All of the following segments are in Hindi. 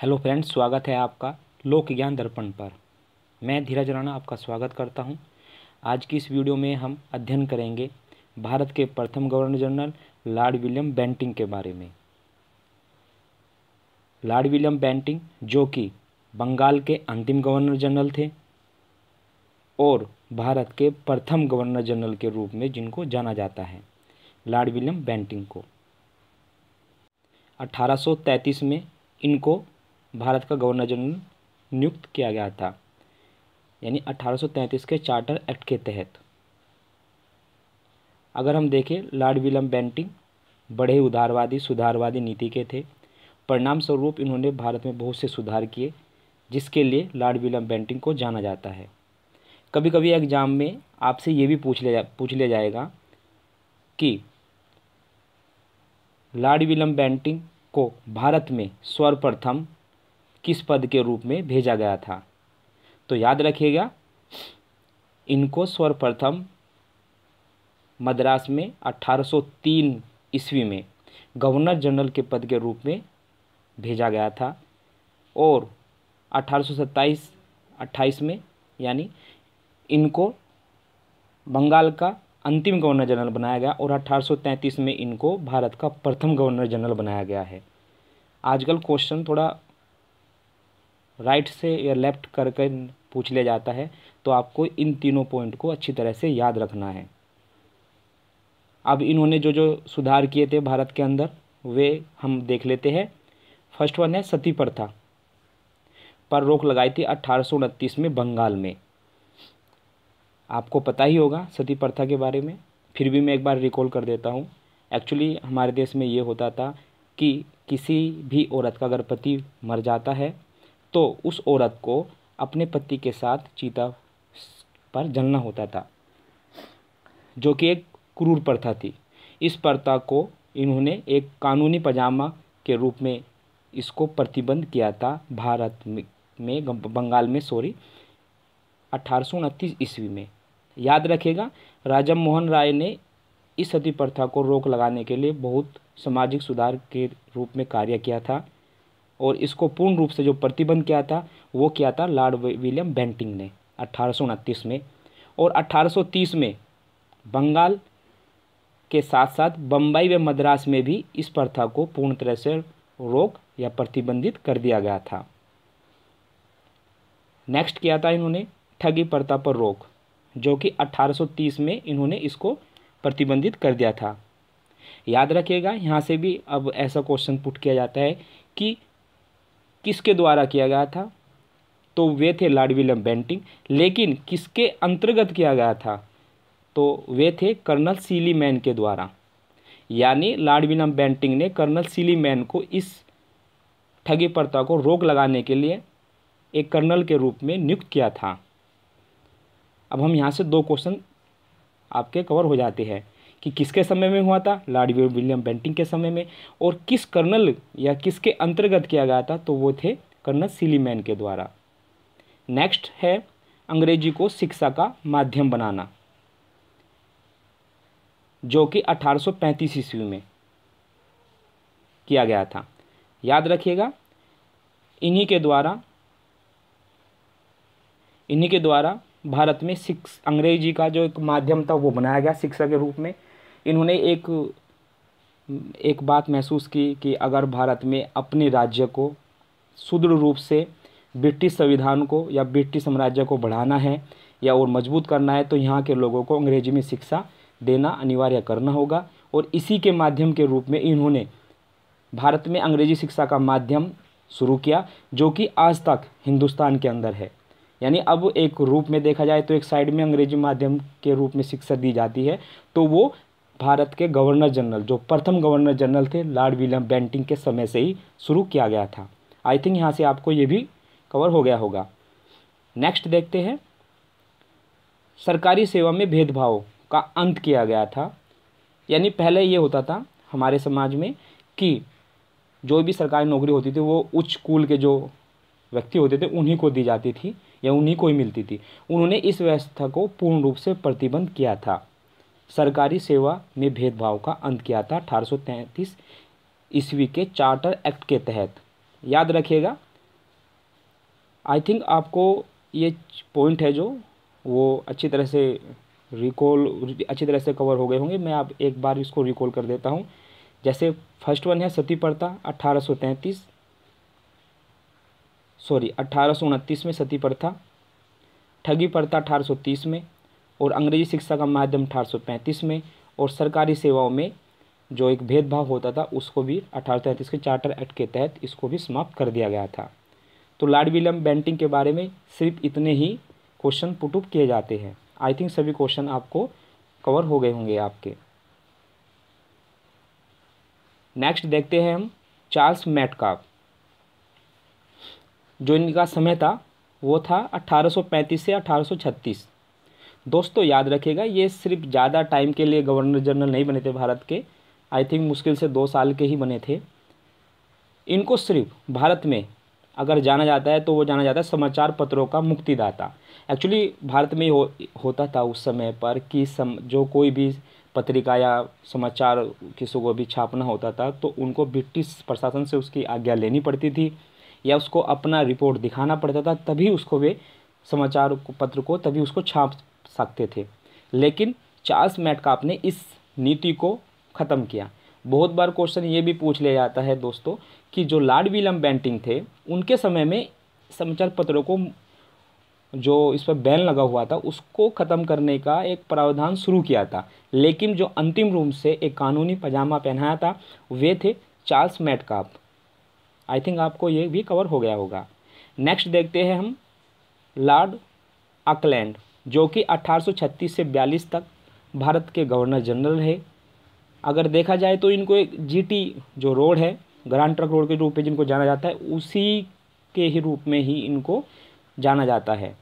हेलो फ्रेंड्स स्वागत है आपका लोक ज्ञान दर्पण पर मैं धीरज राणा आपका स्वागत करता हूं आज की इस वीडियो में हम अध्ययन करेंगे भारत के प्रथम governor general lord William Bentinck के बारे में लॉर्ड विलियम बेंटिंग जो कि बंगाल के अंतिम गवर्नर जनरल थे और भारत के प्रथम गवर्नर जनरल के रूप में जिनको जाना जाता है लॉर्ड विलियम बैंटिंग को 1833 में इनको भारत का गवर्नर जनरल नियुक्त किया गया था यानी 1833 के चार्टर एक्ट के तहत अगर हम देखें लॉर्ड विलियम बेंटिंग बड़े उदारवादी सुधारवादी नीति के थे परिणाम स्वरूप इन्होंने भारत में बहुत से सुधार किए जिसके लिए लॉर्ड विलियम बेंटिंग को जाना जाता है कभी कभी एग्ज़ाम में आपसे ये भी पूछ लिया पूछ लिया जाएगा कि लॉर्ड विलियम बेंटिंग को भारत में सर्वप्रथम किस पद के रूप में भेजा गया था तो याद रखिएगा इनको सर्वप्रथम मद्रास में 1803 ईस्वी में गवर्नर जनरल के पद के रूप में भेजा गया था और 1827 28 में यानी इनको बंगाल का अंतिम गवर्नर जनरल बनाया गया और 1833 में इनको भारत का प्रथम गवर्नर जनरल बनाया गया है आजकल क्वेश्चन थोड़ा राइट से या लेफ़्ट करके पूछ लिया जाता है तो आपको इन तीनों पॉइंट को अच्छी तरह से याद रखना है अब इन्होंने जो जो सुधार किए थे भारत के अंदर वे हम देख लेते हैं फर्स्ट वन है सती प्रथा पर रोक लगाई थी अट्ठारह में बंगाल में आपको पता ही होगा सती प्रथा के बारे में फिर भी मैं एक बार रिकॉल कर देता हूँ एक्चुअली हमारे देश में ये होता था कि किसी भी औरत का अगर पति मर जाता है तो उस औरत को अपने पति के साथ चीता पर जलना होता था जो कि एक क्रूर प्रथा थी इस प्रथा को इन्होंने एक कानूनी पजामा के रूप में इसको प्रतिबंध किया था भारत में, बंगाल में सॉरी अठारह ईस्वी में याद रखेगा राजा मोहन राय ने इस सती प्रथा को रोक लगाने के लिए बहुत सामाजिक सुधार के रूप में कार्य किया था और इसको पूर्ण रूप से जो प्रतिबंध किया था वो किया था लॉर्ड विलियम बेंटिंग ने अट्ठारह में और 1830 में बंगाल के साथ साथ बम्बई व मद्रास में भी इस प्रथा को पूर्ण तरह से रोक या प्रतिबंधित कर दिया गया था नेक्स्ट किया था इन्होंने ठगी प्रथा पर रोक जो कि 1830 में इन्होंने इसको प्रतिबंधित कर दिया था याद रखिएगा यहाँ से भी अब ऐसा क्वेश्चन पुट किया जाता है कि किसके द्वारा किया गया था तो वे थे लॉर्ड विलियम बेंटिंग लेकिन किसके अंतर्गत किया गया था तो वे थे कर्नल सीली मैन के द्वारा यानी लॉर्ड विलियम बेंटिंग ने कर्नल मैन को इस ठगी प्रथा को रोक लगाने के लिए एक कर्नल के रूप में नियुक्त किया था अब हम यहाँ से दो क्वेश्चन आपके कवर हो जाते हैं कि किसके समय में हुआ था लॉर्ड विलियम बेंटिंग के समय में और किस कर्नल या किसके अंतर्गत किया गया था तो वो थे कर्नल सिलीमैन के द्वारा नेक्स्ट है अंग्रेजी को शिक्षा का माध्यम बनाना जो कि 1835 ईस्वी में किया गया था याद रखिएगा इन्हीं के द्वारा इन्हीं के द्वारा भारत में शिक्ष अंग्रेजी का जो एक माध्यम था वो बनाया गया शिक्षा के रूप में इन्होंने एक एक बात महसूस की कि अगर भारत में अपने राज्य को सुदृढ़ रूप से ब्रिटिश संविधान को या ब्रिटिश साम्राज्य को बढ़ाना है या और मजबूत करना है तो यहाँ के लोगों को अंग्रेजी में शिक्षा देना अनिवार्य करना होगा और इसी के माध्यम के रूप में इन्होंने भारत में अंग्रेजी शिक्षा का माध्यम शुरू किया जो कि आज तक हिंदुस्तान के अंदर है यानी अब एक रूप में देखा जाए तो एक साइड में अंग्रेजी माध्यम के रूप में शिक्षा दी जाती है तो वो भारत के गवर्नर जनरल जो प्रथम गवर्नर जनरल थे लॉर्ड विलियम बेंटिंग के समय से ही शुरू किया गया था आई थिंक यहाँ से आपको ये भी कवर हो गया होगा नेक्स्ट देखते हैं सरकारी सेवा में भेदभाव का अंत किया गया था यानी पहले ये होता था हमारे समाज में कि जो भी सरकारी नौकरी होती थी वो उच्च कुल के जो व्यक्ति होते थे उन्हीं को दी जाती थी या उन्हीं को ही मिलती थी उन्होंने इस व्यवस्था को पूर्ण रूप से प्रतिबंध किया था सरकारी सेवा में भेदभाव का अंत किया था 1833 ईस्वी के चार्टर एक्ट के तहत याद रखिएगा आई थिंक आपको ये पॉइंट है जो वो अच्छी तरह से रिकॉल अच्छी तरह से कवर हो गए होंगे मैं आप एक बार इसको रिकॉल कर देता हूँ जैसे फर्स्ट वन है सती प्रथा अट्ठारह सॉरी अट्ठारह में सती प्रथा ठगी प्रथा अठारह में और अंग्रेजी शिक्षा का माध्यम अठारह में और सरकारी सेवाओं में जो एक भेदभाव होता था उसको भी अठारह के चार्टर एक्ट के तहत इसको भी समाप्त कर दिया गया था तो लॉर्ड विलियम बेंटिंग के बारे में सिर्फ इतने ही क्वेश्चन पुटअप किए जाते हैं आई थिंक सभी क्वेश्चन आपको कवर हो गए होंगे आपके नेक्स्ट देखते हैं हम चार्ल्स मेटकाफ जो इनका समय था वो था 1835 से 1836 दोस्तों याद रखिएगा ये सिर्फ ज़्यादा टाइम के लिए गवर्नर जनरल नहीं बने थे भारत के आई थिंक मुश्किल से दो साल के ही बने थे इनको सिर्फ भारत में अगर जाना जाता है तो वो जाना जाता है समाचार पत्रों का मुक्तिदाता एक्चुअली भारत में हो होता था उस समय पर कि सम जो कोई भी पत्रिका या समाचार किसी को भी छापना होता था तो उनको ब्रिटिश प्रशासन से उसकी आज्ञा लेनी पड़ती थी या उसको अपना रिपोर्ट दिखाना पड़ता था तभी उसको वे समाचार पत्र को तभी उसको छाप सकते थे लेकिन चार्ल्स मैटकाप ने इस नीति को ख़त्म किया बहुत बार क्वेश्चन ये भी पूछ लिया जाता है दोस्तों कि जो लार्ड विलियम बेंटिंग थे उनके समय में समाचार पत्रों को जो इस पर बैन लगा हुआ था उसको ख़त्म करने का एक प्रावधान शुरू किया था लेकिन जो अंतिम रूप से एक कानूनी पजामा पहनाया था वे थे चार्ल्स मैटकाप आई थिंक आपको ये भी कवर हो गया होगा नेक्स्ट देखते हैं हम लॉर्ड आकलैंड जो कि 1836 से 42 तक भारत के गवर्नर जनरल रहे अगर देखा जाए तो इनको एक जीटी जो रोड है ग्रांड ट्रक रोड के रूप में जिनको जाना जाता है उसी के ही रूप में ही इनको जाना जाता है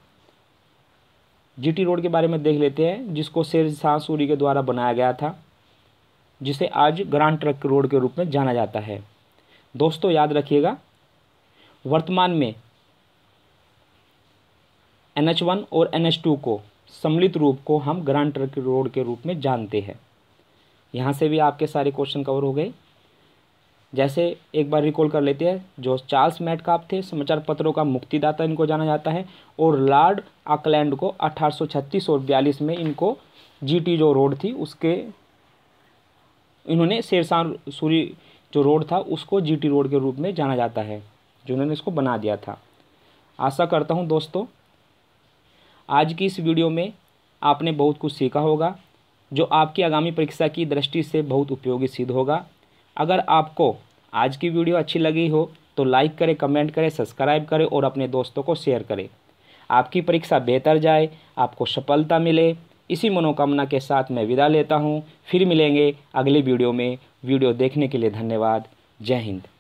जीटी रोड के बारे में देख लेते हैं जिसको शेर शाह सूरी के द्वारा बनाया गया था जिसे आज ग्रांड ट्रक रोड के रूप में जाना जाता है दोस्तों याद रखिएगा वर्तमान में एन एच वन और एन एच टू को सम्मिलित रूप को हम ग्रांटर के रोड के रूप में जानते हैं यहाँ से भी आपके सारे क्वेश्चन कवर हो गए जैसे एक बार रिकॉल कर लेते हैं जो चार्ल्स मैट काप थे समाचार पत्रों का मुक्तिदाता इनको जाना जाता है और लॉर्ड आकलैंड को अठारह और बयालीस में इनको जी जो रोड थी उसके इन्होंने शेरशाह सूरी जो रोड था उसको जीटी रोड के रूप में जाना जाता है जिन्होंने इसको बना दिया था आशा करता हूँ दोस्तों आज की इस वीडियो में आपने बहुत कुछ सीखा होगा जो आपकी आगामी परीक्षा की दृष्टि से बहुत उपयोगी सिद्ध होगा अगर आपको आज की वीडियो अच्छी लगी हो तो लाइक करें कमेंट करें सब्सक्राइब करें और अपने दोस्तों को शेयर करें आपकी परीक्षा बेहतर जाए आपको सफलता मिले इसी मनोकामना के साथ मैं विदा लेता हूँ फिर मिलेंगे अगली वीडियो में वीडियो देखने के लिए धन्यवाद जय हिंद